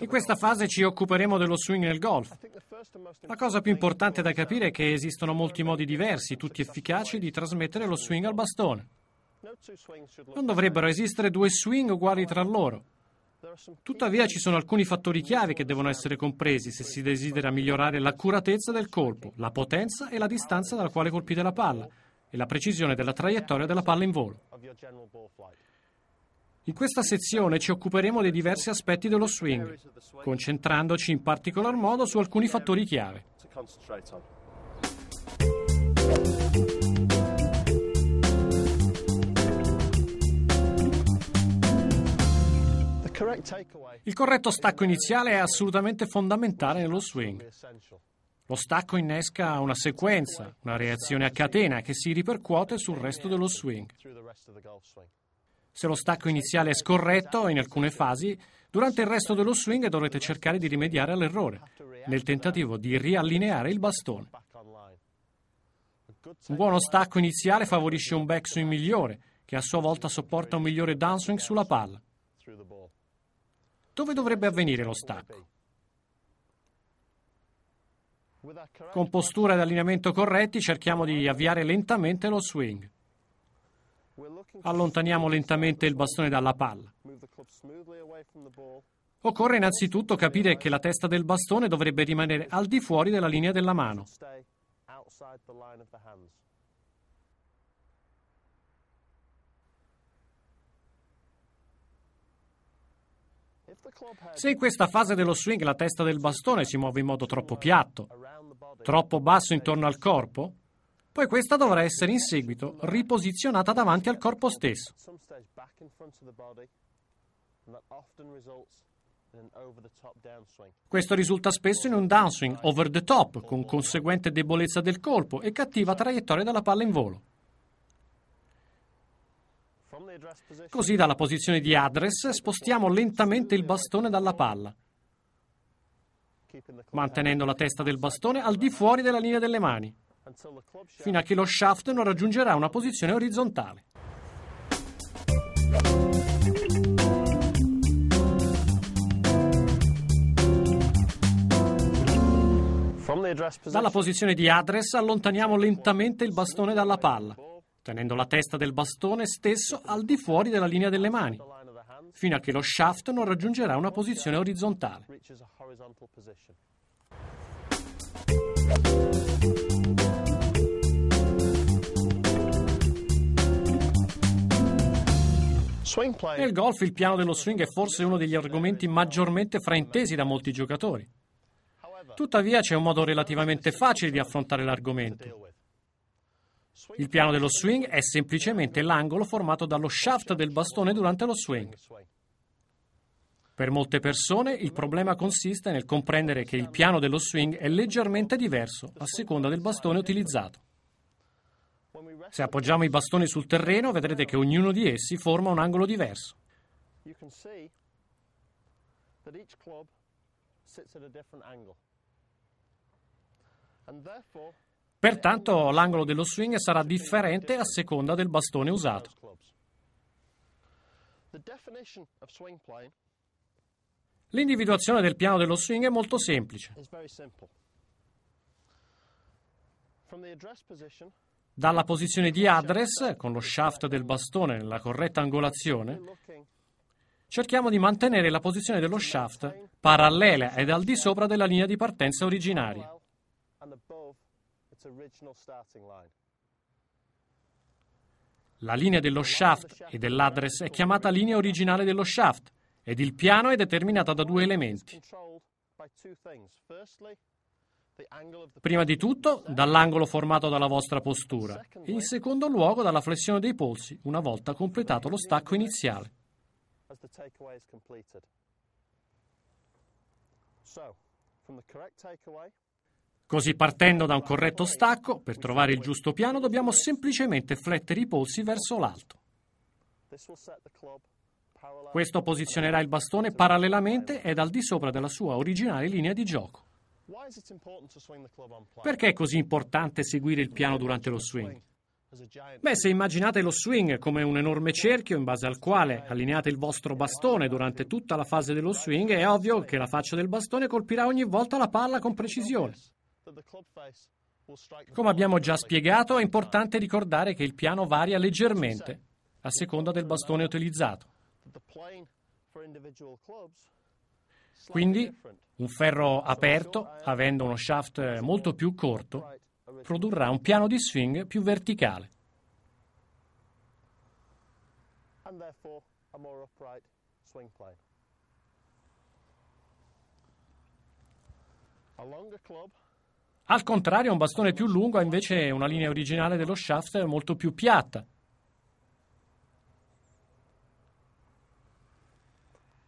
In questa fase ci occuperemo dello swing nel golf. La cosa più importante da capire è che esistono molti modi diversi, tutti efficaci, di trasmettere lo swing al bastone. Non dovrebbero esistere due swing uguali tra loro. Tuttavia ci sono alcuni fattori chiave che devono essere compresi se si desidera migliorare l'accuratezza del colpo, la potenza e la distanza dalla quale colpite la palla e la precisione della traiettoria della palla in volo. In questa sezione ci occuperemo dei diversi aspetti dello swing, concentrandoci in particolar modo su alcuni fattori chiave. Il corretto stacco iniziale è assolutamente fondamentale nello swing. Lo stacco innesca una sequenza, una reazione a catena che si ripercuote sul resto dello swing. Se lo stacco iniziale è scorretto, in alcune fasi, durante il resto dello swing dovrete cercare di rimediare all'errore, nel tentativo di riallineare il bastone. Un buono stacco iniziale favorisce un backswing migliore, che a sua volta sopporta un migliore downswing sulla palla. Dove dovrebbe avvenire lo stacco? Con postura ed allineamento corretti cerchiamo di avviare lentamente lo swing. Allontaniamo lentamente il bastone dalla palla. Occorre innanzitutto capire che la testa del bastone dovrebbe rimanere al di fuori della linea della mano. Se in questa fase dello swing la testa del bastone si muove in modo troppo piatto, troppo basso intorno al corpo, poi questa dovrà essere in seguito riposizionata davanti al corpo stesso. Questo risulta spesso in un downswing over the top, con conseguente debolezza del colpo e cattiva traiettoria della palla in volo. Così dalla posizione di address spostiamo lentamente il bastone dalla palla, mantenendo la testa del bastone al di fuori della linea delle mani fino a che lo shaft non raggiungerà una posizione orizzontale. Dalla posizione di address allontaniamo lentamente il bastone dalla palla, tenendo la testa del bastone stesso al di fuori della linea delle mani, fino a che lo shaft non raggiungerà una posizione orizzontale. Nel golf il piano dello swing è forse uno degli argomenti maggiormente fraintesi da molti giocatori. Tuttavia c'è un modo relativamente facile di affrontare l'argomento. Il piano dello swing è semplicemente l'angolo formato dallo shaft del bastone durante lo swing. Per molte persone il problema consiste nel comprendere che il piano dello swing è leggermente diverso a seconda del bastone utilizzato. Se appoggiamo i bastoni sul terreno vedrete che ognuno di essi forma un angolo diverso. Pertanto l'angolo dello swing sarà differente a seconda del bastone usato. L'individuazione del piano dello swing è molto semplice. Dalla posizione di address, con lo shaft del bastone nella corretta angolazione, cerchiamo di mantenere la posizione dello shaft parallela ed al di sopra della linea di partenza originaria. La linea dello shaft e dell'address è chiamata linea originale dello shaft ed il piano è determinata da due elementi. Prima di tutto dall'angolo formato dalla vostra postura e in secondo luogo dalla flessione dei polsi una volta completato lo stacco iniziale. Così partendo da un corretto stacco, per trovare il giusto piano dobbiamo semplicemente flettere i polsi verso l'alto. Questo posizionerà il bastone parallelamente ed al di sopra della sua originale linea di gioco. Perché è così importante seguire il piano durante lo swing? Beh, se immaginate lo swing come un enorme cerchio in base al quale allineate il vostro bastone durante tutta la fase dello swing, è ovvio che la faccia del bastone colpirà ogni volta la palla con precisione. Come abbiamo già spiegato, è importante ricordare che il piano varia leggermente a seconda del bastone utilizzato. Quindi un ferro aperto, avendo uno shaft molto più corto, produrrà un piano di swing più verticale. Al contrario, un bastone più lungo ha invece una linea originale dello shaft molto più piatta.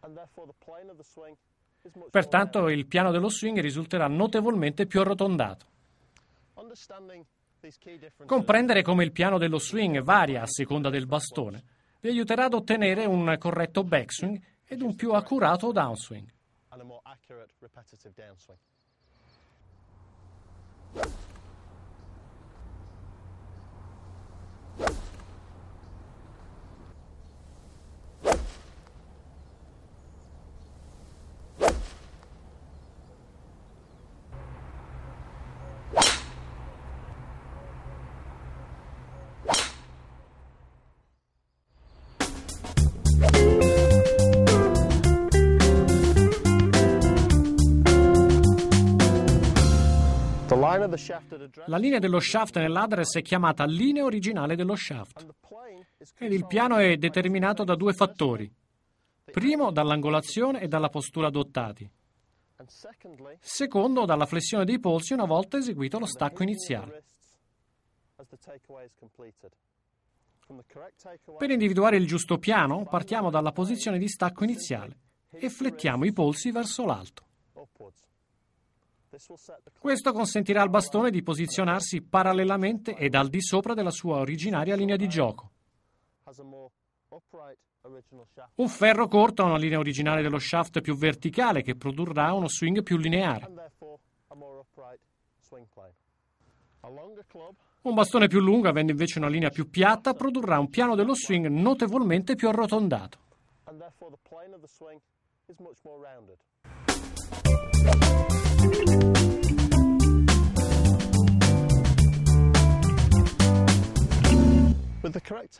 And therefore the plane of the swing Pertanto il piano dello swing risulterà notevolmente più arrotondato. Comprendere come il piano dello swing varia a seconda del bastone vi aiuterà ad ottenere un corretto backswing ed un più accurato downswing. La linea dello shaft nell'address è chiamata linea originale dello shaft ed il piano è determinato da due fattori. Primo, dall'angolazione e dalla postura adottati. Secondo, dalla flessione dei polsi una volta eseguito lo stacco iniziale. Per individuare il giusto piano, partiamo dalla posizione di stacco iniziale e flettiamo i polsi verso l'alto. Questo consentirà al bastone di posizionarsi parallelamente ed al di sopra della sua originaria linea di gioco. Un ferro corto ha una linea originale dello shaft più verticale che produrrà uno swing più lineare. Un bastone più lungo, avendo invece una linea più piatta, produrrà un piano dello swing notevolmente più arrotondato. E il piano dello swing è molto più arrotondato.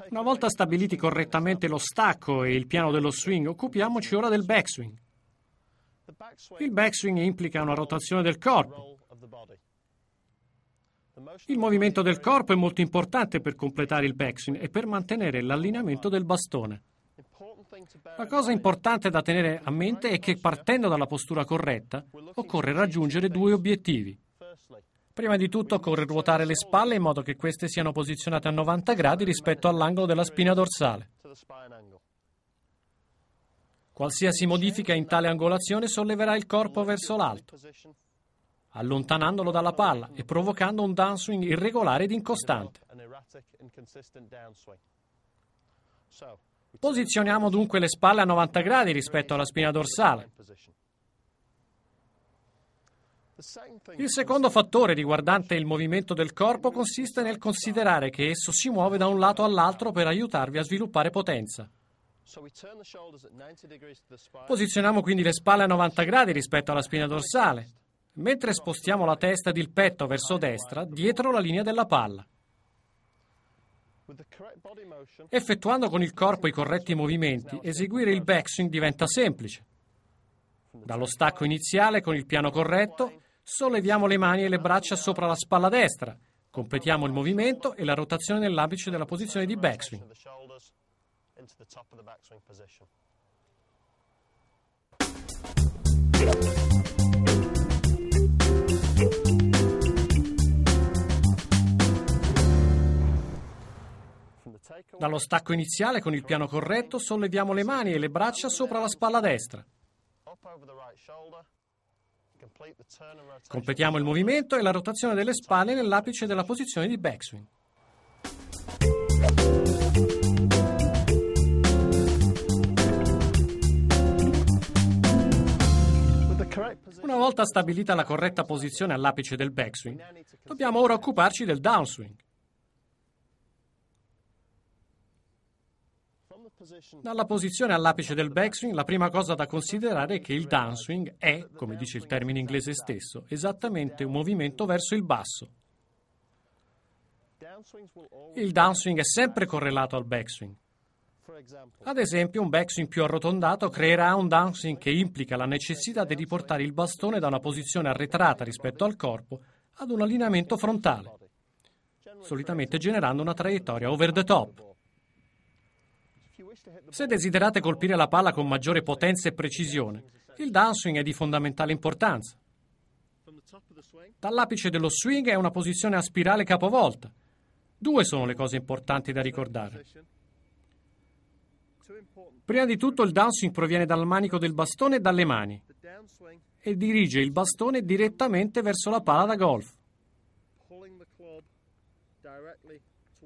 Una volta stabiliti correttamente lo stacco e il piano dello swing, occupiamoci ora del backswing. Il backswing implica una rotazione del corpo. Il movimento del corpo è molto importante per completare il backswing e per mantenere l'allineamento del bastone. La cosa importante da tenere a mente è che partendo dalla postura corretta occorre raggiungere due obiettivi. Prima di tutto occorre ruotare le spalle in modo che queste siano posizionate a 90 gradi rispetto all'angolo della spina dorsale. Qualsiasi modifica in tale angolazione solleverà il corpo verso l'alto, allontanandolo dalla palla e provocando un downswing irregolare ed incostante. Posizioniamo dunque le spalle a 90 gradi rispetto alla spina dorsale. Il secondo fattore riguardante il movimento del corpo consiste nel considerare che esso si muove da un lato all'altro per aiutarvi a sviluppare potenza. Posizioniamo quindi le spalle a 90 gradi rispetto alla spina dorsale, mentre spostiamo la testa ed il petto verso destra dietro la linea della palla. Effettuando con il corpo i corretti movimenti, eseguire il backswing diventa semplice. Dallo stacco iniziale con il piano corretto Solleviamo le mani e le braccia sopra la spalla destra. Completiamo il movimento e la rotazione nell'apice della posizione di backswing. Dallo stacco iniziale con il piano corretto solleviamo le mani e le braccia sopra la spalla destra. Completiamo il movimento e la rotazione delle spalle nell'apice della posizione di backswing. Una volta stabilita la corretta posizione all'apice del backswing, dobbiamo ora occuparci del downswing. Dalla posizione all'apice del backswing, la prima cosa da considerare è che il downswing è, come dice il termine inglese stesso, esattamente un movimento verso il basso. Il downswing è sempre correlato al backswing. Ad esempio, un backswing più arrotondato creerà un downswing che implica la necessità di riportare il bastone da una posizione arretrata rispetto al corpo ad un allineamento frontale, solitamente generando una traiettoria over the top. Se desiderate colpire la palla con maggiore potenza e precisione, il downswing è di fondamentale importanza. Dall'apice dello swing è una posizione a spirale capovolta. Due sono le cose importanti da ricordare. Prima di tutto il downswing proviene dal manico del bastone e dalle mani e dirige il bastone direttamente verso la palla da golf. Pulling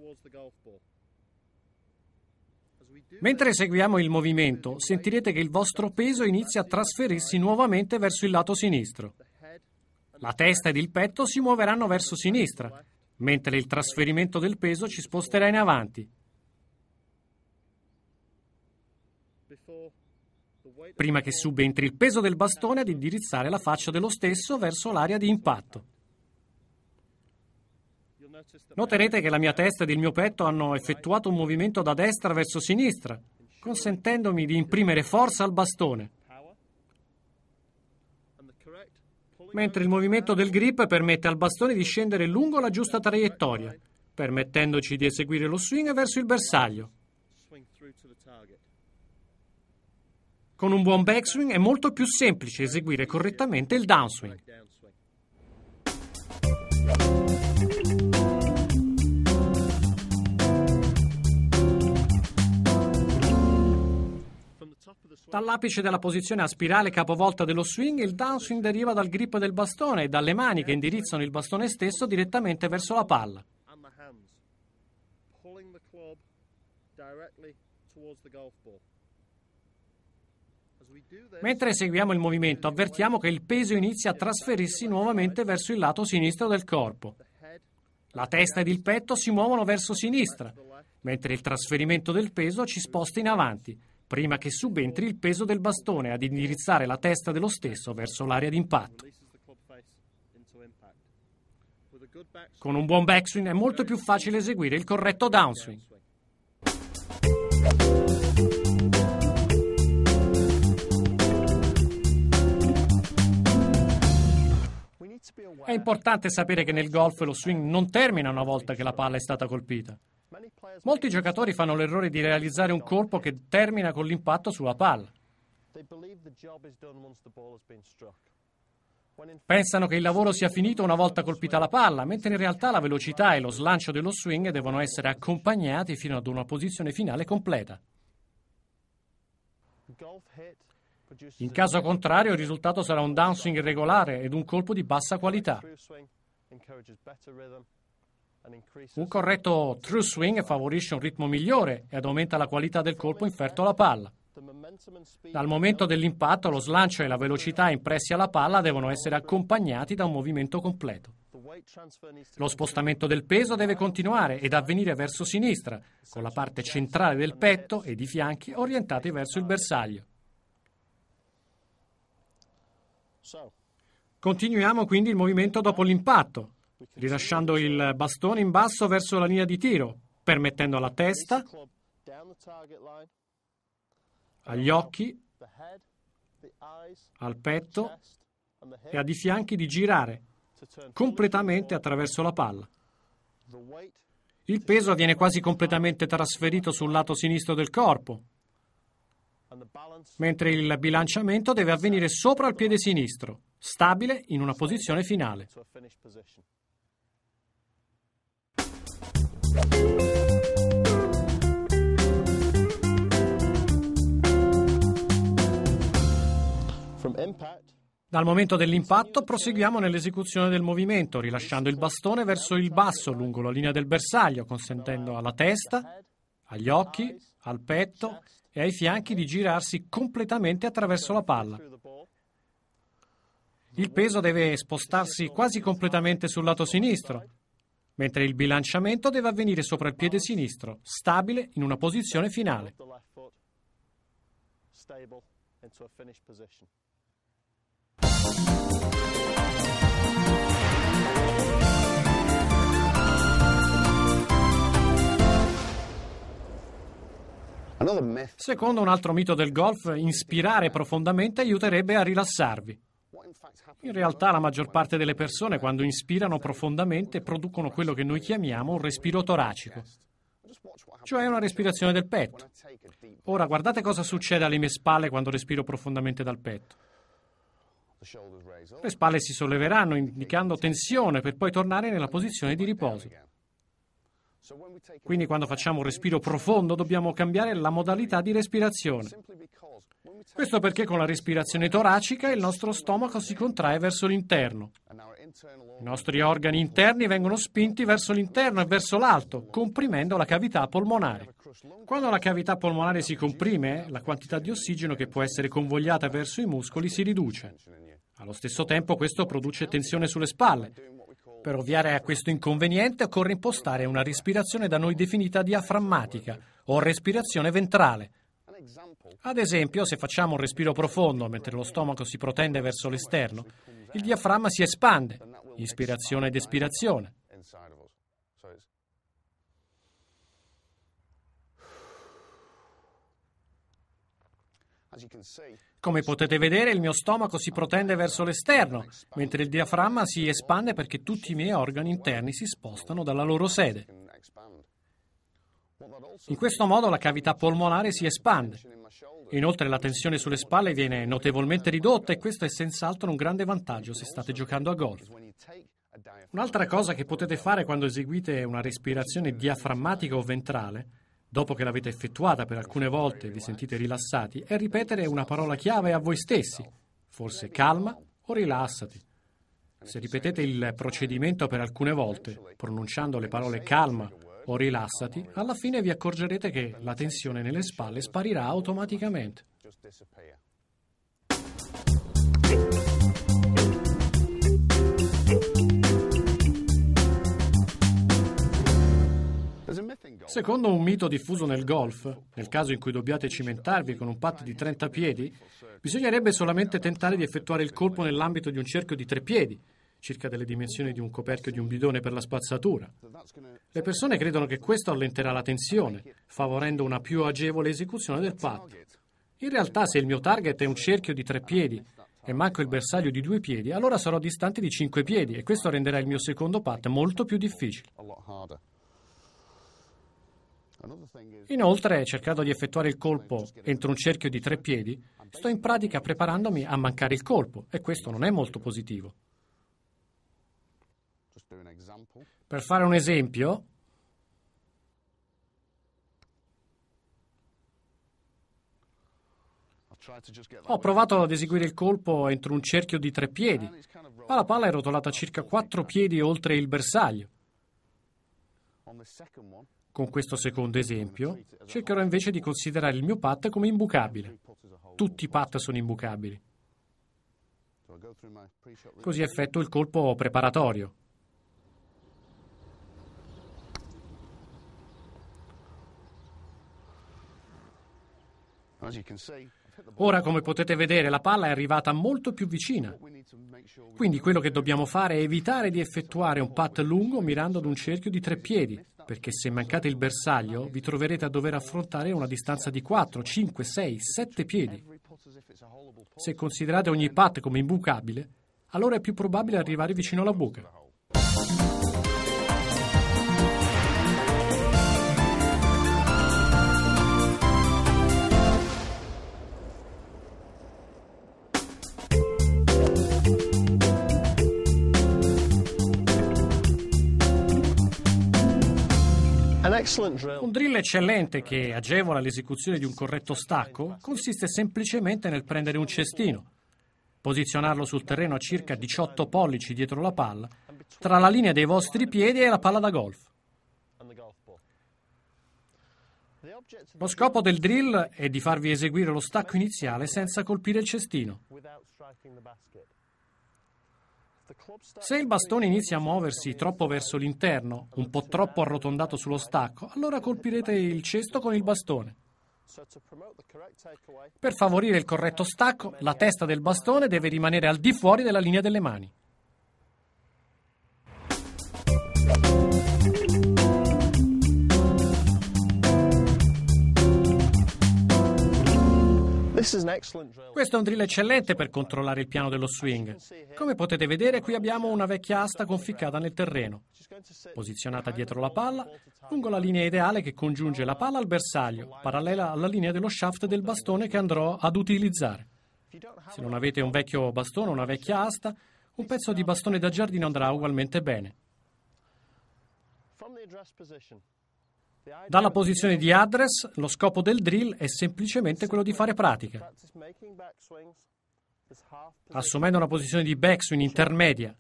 golf ball. Mentre eseguiamo il movimento, sentirete che il vostro peso inizia a trasferirsi nuovamente verso il lato sinistro. La testa ed il petto si muoveranno verso sinistra, mentre il trasferimento del peso ci sposterà in avanti. Prima che subentri il peso del bastone ad indirizzare la faccia dello stesso verso l'area di impatto. Noterete che la mia testa ed il mio petto hanno effettuato un movimento da destra verso sinistra, consentendomi di imprimere forza al bastone. Mentre il movimento del grip permette al bastone di scendere lungo la giusta traiettoria, permettendoci di eseguire lo swing verso il bersaglio. Con un buon backswing è molto più semplice eseguire correttamente il downswing. Dall'apice della posizione a spirale capovolta dello swing, il downswing deriva dal grip del bastone e dalle mani che indirizzano il bastone stesso direttamente verso la palla. Mentre eseguiamo il movimento, avvertiamo che il peso inizia a trasferirsi nuovamente verso il lato sinistro del corpo. La testa ed il petto si muovono verso sinistra, mentre il trasferimento del peso ci sposta in avanti prima che subentri il peso del bastone ad indirizzare la testa dello stesso verso l'area d'impatto. Con un buon backswing è molto più facile eseguire il corretto downswing. È importante sapere che nel golf lo swing non termina una volta che la palla è stata colpita. Molti giocatori fanno l'errore di realizzare un colpo che termina con l'impatto sulla palla. Pensano che il lavoro sia finito una volta colpita la palla, mentre in realtà la velocità e lo slancio dello swing devono essere accompagnati fino ad una posizione finale completa. In caso contrario il risultato sarà un downswing irregolare ed un colpo di bassa qualità. Un corretto true swing favorisce un ritmo migliore ed aumenta la qualità del colpo inferto alla palla. Dal momento dell'impatto lo slancio e la velocità impressi alla palla devono essere accompagnati da un movimento completo. Lo spostamento del peso deve continuare ed avvenire verso sinistra, con la parte centrale del petto e di fianchi orientati verso il bersaglio. Continuiamo quindi il movimento dopo l'impatto rilasciando il bastone in basso verso la linea di tiro, permettendo alla testa, agli occhi, al petto e a di fianchi di girare completamente attraverso la palla. Il peso viene quasi completamente trasferito sul lato sinistro del corpo, mentre il bilanciamento deve avvenire sopra il piede sinistro, stabile in una posizione finale. Dal momento dell'impatto proseguiamo nell'esecuzione del movimento, rilasciando il bastone verso il basso lungo la linea del bersaglio, consentendo alla testa, agli occhi, al petto e ai fianchi di girarsi completamente attraverso la palla. Il peso deve spostarsi quasi completamente sul lato sinistro, mentre il bilanciamento deve avvenire sopra il piede sinistro, stabile in una posizione finale. Secondo un altro mito del golf, ispirare profondamente aiuterebbe a rilassarvi. In realtà la maggior parte delle persone quando inspirano profondamente producono quello che noi chiamiamo un respiro toracico, cioè una respirazione del petto. Ora guardate cosa succede alle mie spalle quando respiro profondamente dal petto. Le spalle si solleveranno indicando tensione per poi tornare nella posizione di riposo. Quindi quando facciamo un respiro profondo dobbiamo cambiare la modalità di respirazione. Questo perché con la respirazione toracica il nostro stomaco si contrae verso l'interno. I nostri organi interni vengono spinti verso l'interno e verso l'alto, comprimendo la cavità polmonare. Quando la cavità polmonare si comprime, la quantità di ossigeno che può essere convogliata verso i muscoli si riduce. Allo stesso tempo questo produce tensione sulle spalle, per ovviare a questo inconveniente occorre impostare una respirazione da noi definita diaframmatica o respirazione ventrale. Ad esempio, se facciamo un respiro profondo mentre lo stomaco si protende verso l'esterno, il diaframma si espande, ispirazione ed espirazione. Come potete vedere, il mio stomaco si protende verso l'esterno, mentre il diaframma si espande perché tutti i miei organi interni si spostano dalla loro sede. In questo modo la cavità polmonare si espande. Inoltre la tensione sulle spalle viene notevolmente ridotta e questo è senz'altro un grande vantaggio se state giocando a golf. Un'altra cosa che potete fare quando eseguite una respirazione diaframmatica o ventrale Dopo che l'avete effettuata per alcune volte e vi sentite rilassati, è ripetere una parola chiave a voi stessi, forse calma o rilassati. Se ripetete il procedimento per alcune volte, pronunciando le parole calma o rilassati, alla fine vi accorgerete che la tensione nelle spalle sparirà automaticamente. Secondo un mito diffuso nel golf, nel caso in cui dobbiate cimentarvi con un pat di 30 piedi, bisognerebbe solamente tentare di effettuare il colpo nell'ambito di un cerchio di tre piedi, circa delle dimensioni di un coperchio di un bidone per la spazzatura. Le persone credono che questo allenterà la tensione, favorendo una più agevole esecuzione del pat. In realtà, se il mio target è un cerchio di tre piedi e manco il bersaglio di due piedi, allora sarò distante di cinque piedi e questo renderà il mio secondo pat molto più difficile. Inoltre, cercando di effettuare il colpo entro un cerchio di tre piedi, sto in pratica preparandomi a mancare il colpo e questo non è molto positivo. Per fare un esempio, Ho provato ad eseguire il colpo entro un cerchio di tre piedi, ma la palla è rotolata circa quattro piedi oltre il bersaglio. Con questo secondo esempio, cercherò invece di considerare il mio pat come imbucabile. Tutti i pat sono imbucabili. Così effetto il colpo preparatorio. Ora, come potete vedere, la palla è arrivata molto più vicina. Quindi quello che dobbiamo fare è evitare di effettuare un pat lungo mirando ad un cerchio di tre piedi, perché se mancate il bersaglio vi troverete a dover affrontare una distanza di 4, 5, 6, 7 piedi. Se considerate ogni pat come imbucabile, allora è più probabile arrivare vicino alla buca. Un drill eccellente che agevola l'esecuzione di un corretto stacco consiste semplicemente nel prendere un cestino, posizionarlo sul terreno a circa 18 pollici dietro la palla, tra la linea dei vostri piedi e la palla da golf. Lo scopo del drill è di farvi eseguire lo stacco iniziale senza colpire il cestino. Se il bastone inizia a muoversi troppo verso l'interno, un po' troppo arrotondato sullo stacco, allora colpirete il cesto con il bastone. Per favorire il corretto stacco, la testa del bastone deve rimanere al di fuori della linea delle mani. Questo è un drill eccellente per controllare il piano dello swing. Come potete vedere, qui abbiamo una vecchia asta conficcata nel terreno, posizionata dietro la palla, lungo la linea ideale che congiunge la palla al bersaglio, parallela alla linea dello shaft del bastone che andrò ad utilizzare. Se non avete un vecchio bastone, o una vecchia asta, un pezzo di bastone da giardino andrà ugualmente bene. Dalla posizione di address, lo scopo del drill è semplicemente quello di fare pratica. Assumendo una posizione di backswing intermedia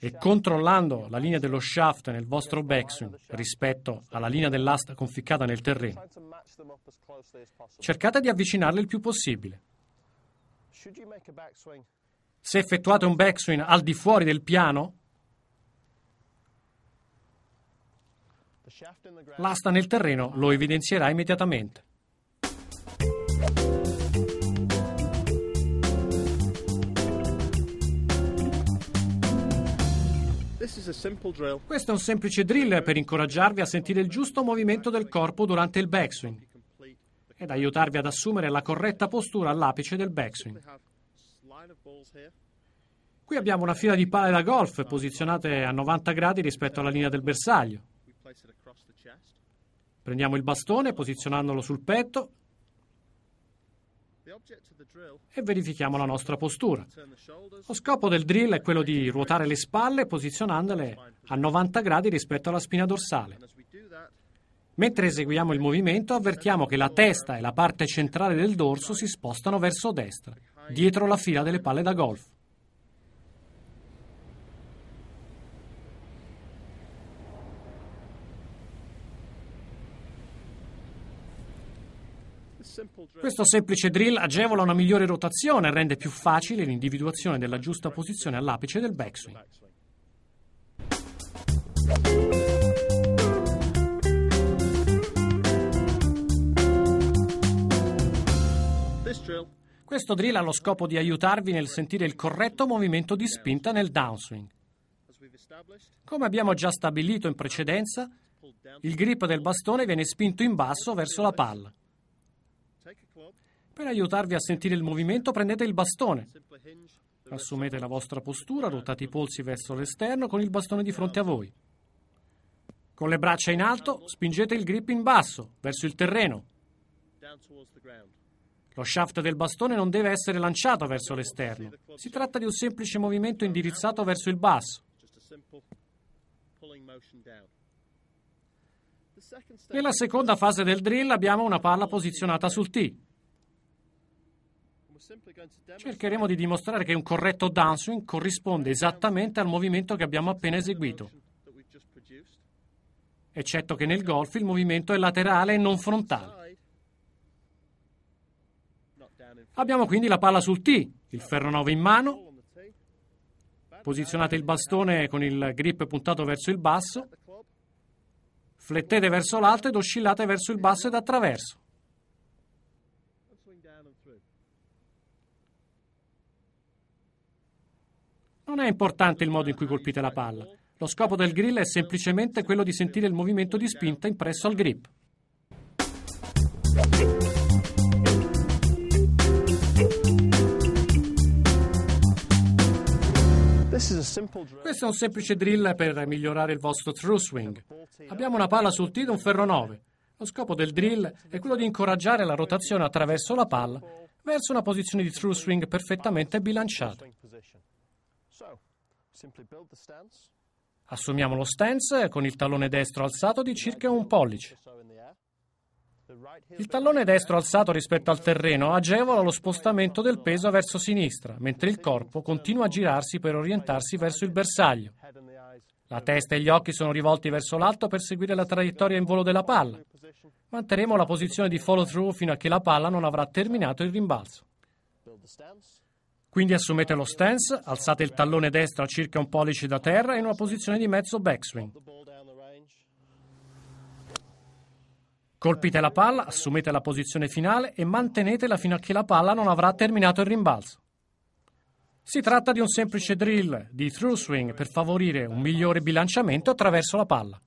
e controllando la linea dello shaft nel vostro backswing rispetto alla linea dell'asta conficcata nel terreno, cercate di avvicinarle il più possibile. Se effettuate un backswing al di fuori del piano, L'asta nel terreno lo evidenzierà immediatamente. Questo è un semplice drill per incoraggiarvi a sentire il giusto movimento del corpo durante il backswing ed aiutarvi ad assumere la corretta postura all'apice del backswing. Qui abbiamo una fila di palle da golf posizionate a 90 gradi rispetto alla linea del bersaglio. Prendiamo il bastone posizionandolo sul petto e verifichiamo la nostra postura. Lo scopo del drill è quello di ruotare le spalle posizionandole a 90 gradi rispetto alla spina dorsale. Mentre eseguiamo il movimento avvertiamo che la testa e la parte centrale del dorso si spostano verso destra, dietro la fila delle palle da golf. Questo semplice drill agevola una migliore rotazione e rende più facile l'individuazione della giusta posizione all'apice del backswing. Questo drill ha lo scopo di aiutarvi nel sentire il corretto movimento di spinta nel downswing. Come abbiamo già stabilito in precedenza, il grip del bastone viene spinto in basso verso la palla. Per aiutarvi a sentire il movimento prendete il bastone. Assumete la vostra postura, ruotate i polsi verso l'esterno con il bastone di fronte a voi. Con le braccia in alto spingete il grip in basso, verso il terreno. Lo shaft del bastone non deve essere lanciato verso l'esterno. Si tratta di un semplice movimento indirizzato verso il basso. Nella seconda fase del drill abbiamo una palla posizionata sul tee. Cercheremo di dimostrare che un corretto downswing corrisponde esattamente al movimento che abbiamo appena eseguito, eccetto che nel golf il movimento è laterale e non frontale. Abbiamo quindi la palla sul tee, il ferro 9 in mano, posizionate il bastone con il grip puntato verso il basso, flettete verso l'alto ed oscillate verso il basso ed attraverso. Non è importante il modo in cui colpite la palla. Lo scopo del grill è semplicemente quello di sentire il movimento di spinta impresso al grip. Questo è un semplice drill per migliorare il vostro true swing. Abbiamo una palla sul tee di un ferro 9. Lo scopo del drill è quello di incoraggiare la rotazione attraverso la palla verso una posizione di true swing perfettamente bilanciata. Assumiamo lo stance con il tallone destro alzato di circa un pollice. Il tallone destro alzato rispetto al terreno agevola lo spostamento del peso verso sinistra, mentre il corpo continua a girarsi per orientarsi verso il bersaglio. La testa e gli occhi sono rivolti verso l'alto per seguire la traiettoria in volo della palla. Manteremo la posizione di follow through fino a che la palla non avrà terminato il rimbalzo. Quindi assumete lo stance, alzate il tallone destro a circa un pollice da terra in una posizione di mezzo backswing. Colpite la palla, assumete la posizione finale e mantenetela fino a che la palla non avrà terminato il rimbalzo. Si tratta di un semplice drill di through swing per favorire un migliore bilanciamento attraverso la palla.